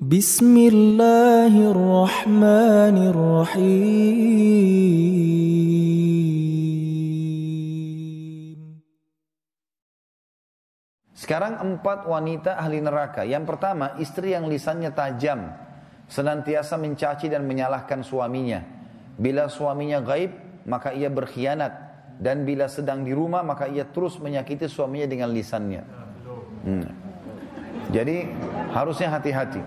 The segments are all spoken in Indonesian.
بسم الله الرحمن الرحيم Sekarang empat wanita ahli neraka. Yang pertama, istri yang lisannya tajam, senantiasa mencaci dan menyalahkan suaminya. Bila suaminya gaib, maka ia berkhianat. Dan bila sedang di rumah, maka ia terus menyakiti suaminya dengan lisannya. Hmm. Jadi, harusnya hati-hati.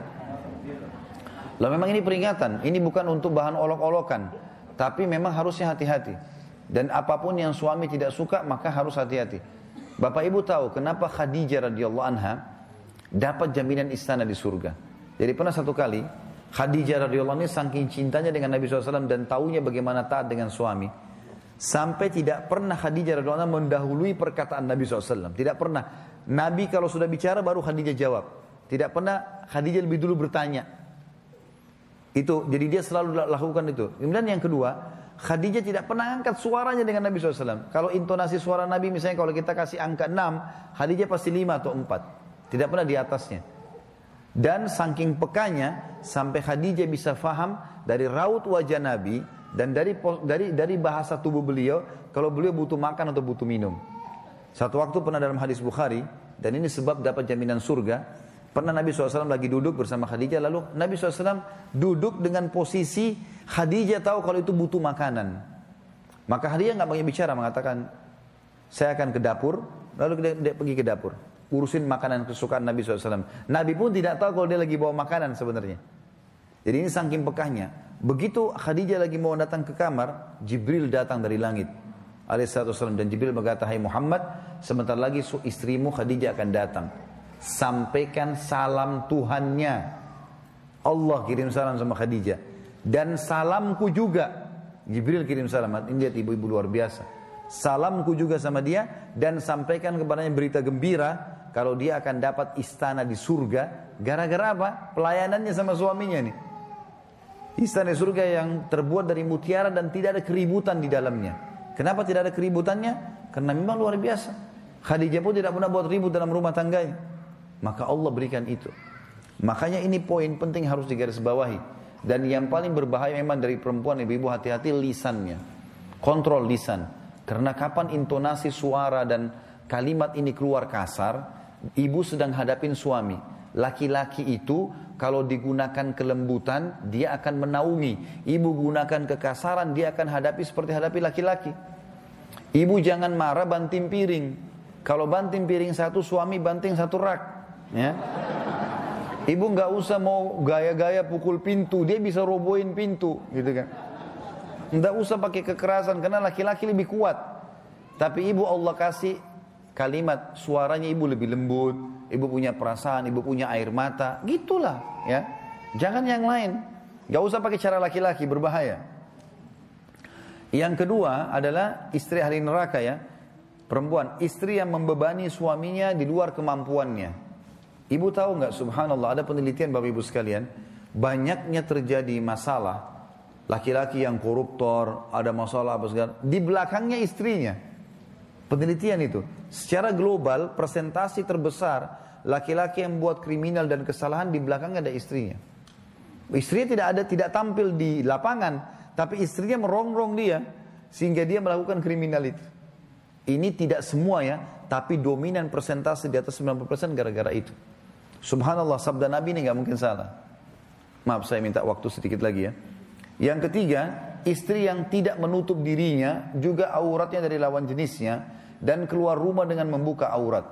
Lah memang ini peringatan, ini bukan untuk bahan olok-olokan, tapi memang harusnya hati-hati. Dan apapun yang suami tidak suka maka harus hati-hati. Bapak Ibu tahu kenapa Khadijah radhiyallahu anha dapat jaminan istana di surga. Jadi pernah satu kali Khadijah radhiyallahu anha saking cintanya dengan Nabi SAW dan taunya bagaimana taat dengan suami, sampai tidak pernah Khadijah radhiyallahu anha mendahului perkataan Nabi SAW. Tidak pernah. Nabi kalau sudah bicara baru Khadijah jawab. Tidak pernah Khadijah lebih dulu bertanya. Itu jadi dia selalu lakukan itu. Kemudian yang kedua, Khadijah tidak pernah angkat suaranya dengan Nabi SAW. Kalau intonasi suara Nabi misalnya kalau kita kasih angka 6, Khadijah pasti 5 atau 4. Tidak pernah di atasnya. Dan saking pekanya sampai Khadijah bisa faham dari raut wajah Nabi dan dari dari dari bahasa tubuh beliau kalau beliau butuh makan atau butuh minum. Satu waktu pernah dalam hadis Bukhari dan ini sebab dapat jaminan surga, Pernah Nabi SAW lagi duduk bersama Khadijah, lalu Nabi SAW duduk dengan posisi Khadijah tahu kalau itu butuh makanan. Maka Khadijah nggak banyak bicara, mengatakan, saya akan ke dapur, lalu dia pergi ke dapur. Urusin makanan kesukaan Nabi SAW. Nabi pun tidak tahu kalau dia lagi bawa makanan sebenarnya. Jadi ini sangking pekahnya. Begitu Khadijah lagi mau datang ke kamar, Jibril datang dari langit. Alaihissalam dan Jibril berkata, Hai Muhammad, sebentar lagi istrimu Khadijah akan datang sampaikan salam Tuhannya. Allah kirim salam sama Khadijah. Dan salamku juga. Jibril kirim salam. Ini lihat ibu-ibu luar biasa. Salamku juga sama dia dan sampaikan kepadanya berita gembira kalau dia akan dapat istana di surga gara-gara apa? Pelayanannya sama suaminya nih. Istana surga yang terbuat dari mutiara dan tidak ada keributan di dalamnya. Kenapa tidak ada keributannya? Karena memang luar biasa. Khadijah pun tidak pernah buat ribut dalam rumah tangganya. Maka Allah berikan itu. Makanya ini poin penting harus digarisbawahi. Dan yang paling berbahaya memang dari perempuan ibu-ibu hati-hati lisannya. Kontrol lisan. Karena kapan intonasi suara dan kalimat ini keluar kasar, ibu sedang hadapin suami. Laki-laki itu kalau digunakan kelembutan, dia akan menaungi. Ibu gunakan kekasaran, dia akan hadapi seperti hadapi laki-laki. Ibu jangan marah banting piring. Kalau banting piring satu, suami banting satu rak. Ya. Ibu nggak usah mau gaya-gaya pukul pintu, dia bisa roboin pintu, gitu kan. Nggak usah pakai kekerasan karena laki-laki lebih kuat. Tapi ibu Allah kasih kalimat suaranya ibu lebih lembut, ibu punya perasaan, ibu punya air mata, gitulah ya. Jangan yang lain. Gak usah pakai cara laki-laki berbahaya. Yang kedua adalah istri hari neraka ya. Perempuan, istri yang membebani suaminya di luar kemampuannya. Ibu tahu nggak subhanallah ada penelitian Bapak Ibu sekalian, banyaknya terjadi masalah laki-laki yang koruptor, ada masalah apa segala, di belakangnya istrinya. Penelitian itu, secara global presentasi terbesar laki-laki yang buat kriminal dan kesalahan di belakangnya ada istrinya. Istrinya tidak ada tidak tampil di lapangan, tapi istrinya merongrong dia sehingga dia melakukan kriminal itu. Ini tidak semua ya, tapi dominan persentase di atas 90% gara-gara itu. Subhanallah sabda Nabi ini nggak mungkin salah. Maaf saya minta waktu sedikit lagi ya. Yang ketiga, istri yang tidak menutup dirinya juga auratnya dari lawan jenisnya dan keluar rumah dengan membuka aurat.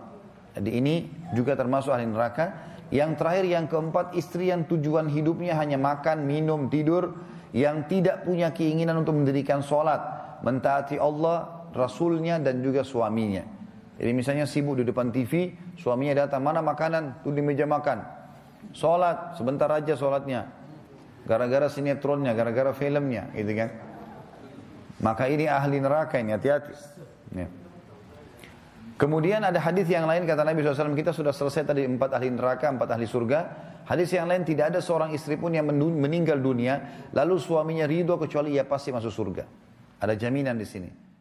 Jadi ini juga termasuk ahli neraka. Yang terakhir yang keempat, istri yang tujuan hidupnya hanya makan, minum, tidur, yang tidak punya keinginan untuk mendirikan sholat, mentaati Allah, Rasulnya dan juga suaminya. Jadi misalnya sibuk di depan TV, suaminya datang, mana makanan? Itu di meja makan. Sholat, sebentar aja sholatnya. Gara-gara sinetronnya, gara-gara filmnya, gitu kan. Maka ini ahli neraka ini, hati-hati. Ya. Kemudian ada hadis yang lain kata Nabi SAW kita sudah selesai tadi empat ahli neraka, empat ahli surga. Hadis yang lain tidak ada seorang istri pun yang meninggal dunia lalu suaminya ridho kecuali ia pasti masuk surga. Ada jaminan di sini.